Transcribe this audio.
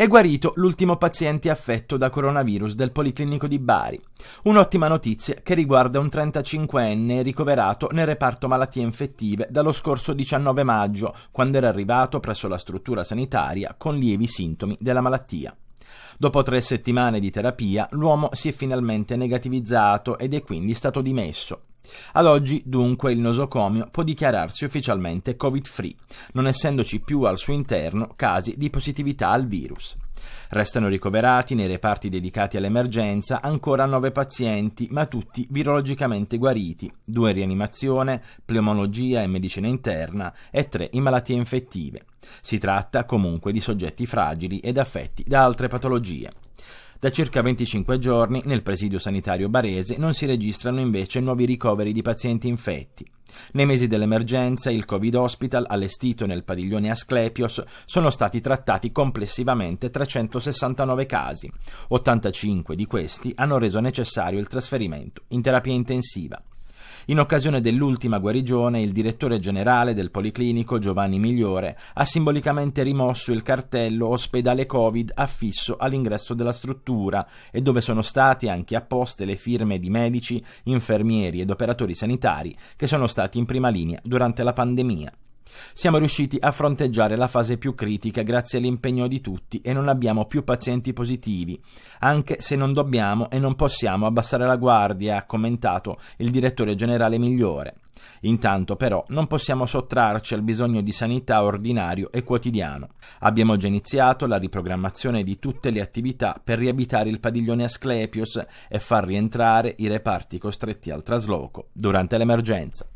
È guarito l'ultimo paziente affetto da coronavirus del Policlinico di Bari. Un'ottima notizia che riguarda un 35enne ricoverato nel reparto malattie infettive dallo scorso 19 maggio, quando era arrivato presso la struttura sanitaria con lievi sintomi della malattia. Dopo tre settimane di terapia, l'uomo si è finalmente negativizzato ed è quindi stato dimesso. Ad oggi, dunque, il nosocomio può dichiararsi ufficialmente Covid-free, non essendoci più al suo interno casi di positività al virus. Restano ricoverati nei reparti dedicati all'emergenza ancora 9 pazienti, ma tutti virologicamente guariti, 2 in rianimazione, pneumologia e medicina interna e 3 in malattie infettive. Si tratta comunque di soggetti fragili ed affetti da altre patologie. Da circa 25 giorni nel presidio sanitario barese non si registrano invece nuovi ricoveri di pazienti infetti. Nei mesi dell'emergenza, il Covid Hospital, allestito nel padiglione Asclepios, sono stati trattati complessivamente 369 casi. 85 di questi hanno reso necessario il trasferimento in terapia intensiva. In occasione dell'ultima guarigione, il direttore generale del Policlinico, Giovanni Migliore, ha simbolicamente rimosso il cartello ospedale Covid affisso all'ingresso della struttura e dove sono state anche apposte le firme di medici, infermieri ed operatori sanitari che sono stati in prima linea durante la pandemia. Siamo riusciti a fronteggiare la fase più critica grazie all'impegno di tutti e non abbiamo più pazienti positivi, anche se non dobbiamo e non possiamo abbassare la guardia, ha commentato il direttore generale migliore. Intanto però non possiamo sottrarci al bisogno di sanità ordinario e quotidiano. Abbiamo già iniziato la riprogrammazione di tutte le attività per riabitare il padiglione Asclepios e far rientrare i reparti costretti al trasloco durante l'emergenza.